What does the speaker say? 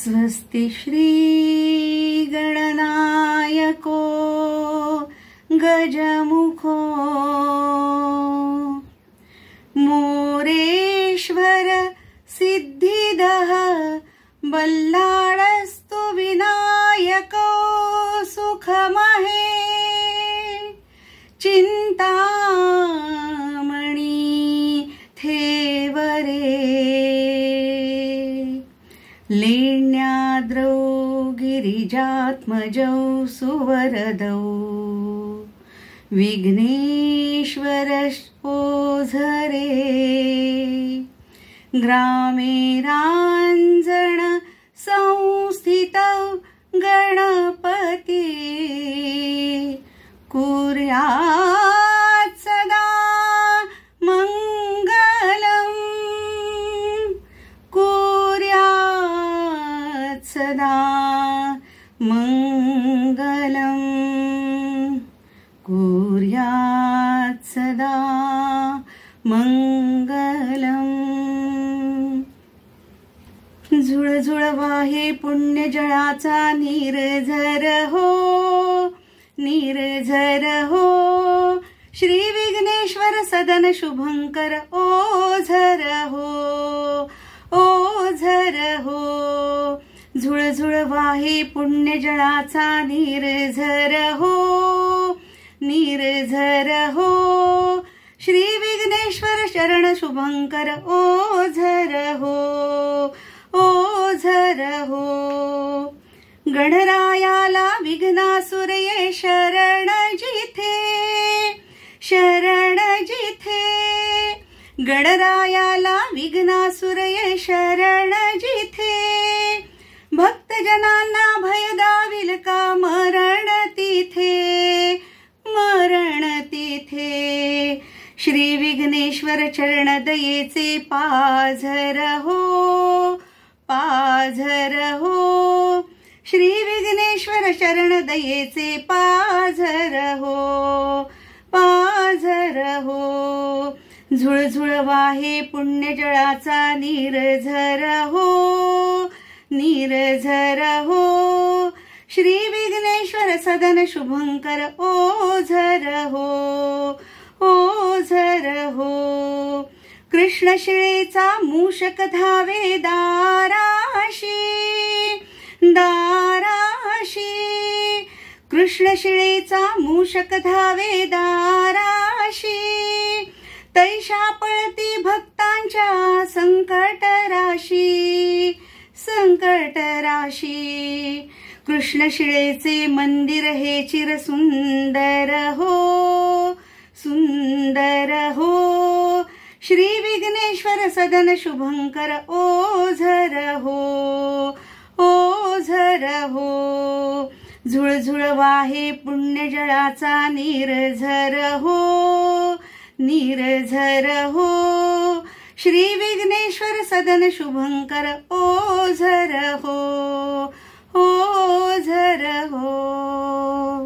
स्वस्तिश्रीगणनायको गजमुखो मोरेश्वर सिद्धिदः बल्ला आहे चिंतामणी थेवरे लेण्याद्रो गिरिजात्मजौ सुवरदौ विघ्नेश्वरपोझरे ग्रामे रांजण संस्थित गणप मंगलम कुर्यात् सदा मङ्गलम् झुळझुळ वाहे पुण्यजळाचा झर हो निर्झर हो श्री विघ्नेश्वर सदन शुभंकर ओ झर हो ओ झर हो झुळझुळ वाहे पुण्यजळाचा झर हो निर्झर हो श्री विघ्नेश्वर शरण शुभंकर ओ झर हो ओ झर हो गणरायाला विघ्नासुर ये शरण जिथे शरण जिथे गणरायाला विघ्नासुर जनांना भय दाविल का मरण तिथे मरण तिथे श्री विघ्नेश्वर चरण दयेचे पाझर हो पाझर हो श्री विघ्नेश्वर चरण दयेचे पाझर हो पाझर हो झुळझुळ वाहे पुण्यजळाचा झर हो झर हो श्री विघ्नेश्वर सदन शुभंकर ओ झर हो ओ झर हो कृष्णशिळेचा मूषक धावे दाराशी दाराशी कृष्णशिळेचा मूषक धावे दाराशी तैशा पळती भक्तांच्या संकट राशी संकट राशी कृष्णशिळेचे मंदिर हे चिर सुंदर हो सुंदर हो श्री विघ्नेश्वर सदन शुभंकर ओझर हो ओझर हो झुळझुळ वाहे पुण्यजळाचा निरझर हो निरझर हो श्री विघ्नेश्वर सदन शुभंकर ओ झर हो झर हो